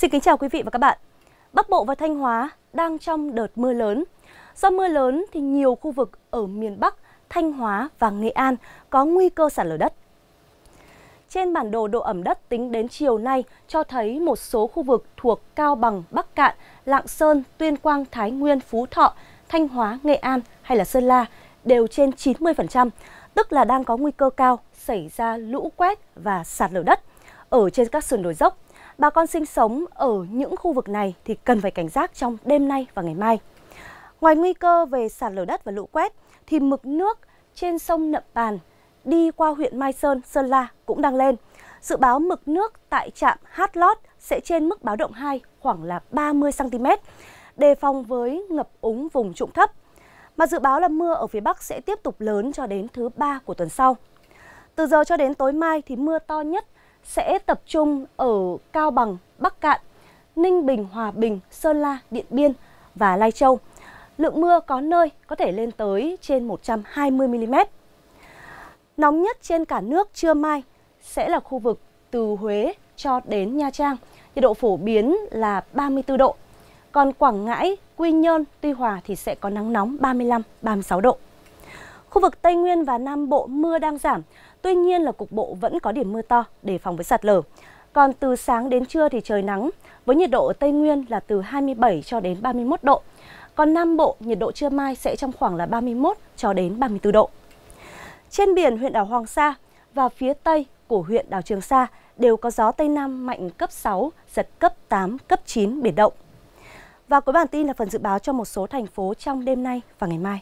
Xin kính chào quý vị và các bạn. Bắc Bộ và Thanh Hóa đang trong đợt mưa lớn. Do mưa lớn thì nhiều khu vực ở miền Bắc, Thanh Hóa và Nghệ An có nguy cơ sạt lở đất. Trên bản đồ độ ẩm đất tính đến chiều nay cho thấy một số khu vực thuộc Cao Bằng, Bắc Cạn, Lạng Sơn, Tuyên Quang, Thái Nguyên, Phú Thọ, Thanh Hóa, Nghệ An hay là Sơn La đều trên 90%, tức là đang có nguy cơ cao xảy ra lũ quét và sạt lở đất ở trên các sườn đồi dốc Bà con sinh sống ở những khu vực này thì cần phải cảnh giác trong đêm nay và ngày mai. Ngoài nguy cơ về sạt lở đất và lũ quét, thì mực nước trên sông Nậm Bàn đi qua huyện Mai Sơn, Sơn La cũng đang lên. Dự báo mực nước tại trạm Hát Lót sẽ trên mức báo động 2 khoảng là 30cm, đề phòng với ngập úng vùng trụng thấp. Mà dự báo là mưa ở phía Bắc sẽ tiếp tục lớn cho đến thứ ba của tuần sau. Từ giờ cho đến tối mai thì mưa to nhất sẽ tập trung ở Cao Bằng, Bắc Cạn, Ninh Bình, Hòa Bình, Sơn La, Điện Biên và Lai Châu. Lượng mưa có nơi có thể lên tới trên 120mm. Nóng nhất trên cả nước trưa mai sẽ là khu vực từ Huế cho đến Nha Trang. Nhiệt độ phổ biến là 34 độ. Còn Quảng Ngãi, Quy Nhơn, Tuy Hòa thì sẽ có nắng nóng 35-36 độ. Khu vực Tây Nguyên và Nam Bộ mưa đang giảm, tuy nhiên là cục bộ vẫn có điểm mưa to để phòng với sạt lở. Còn từ sáng đến trưa thì trời nắng, với nhiệt độ ở Tây Nguyên là từ 27 cho đến 31 độ. Còn Nam Bộ, nhiệt độ trưa mai sẽ trong khoảng là 31 cho đến 34 độ. Trên biển huyện đảo Hoàng Sa và phía Tây của huyện đảo Trường Sa đều có gió Tây Nam mạnh cấp 6, giật cấp 8, cấp 9 biển động. Và cuối bản tin là phần dự báo cho một số thành phố trong đêm nay và ngày mai.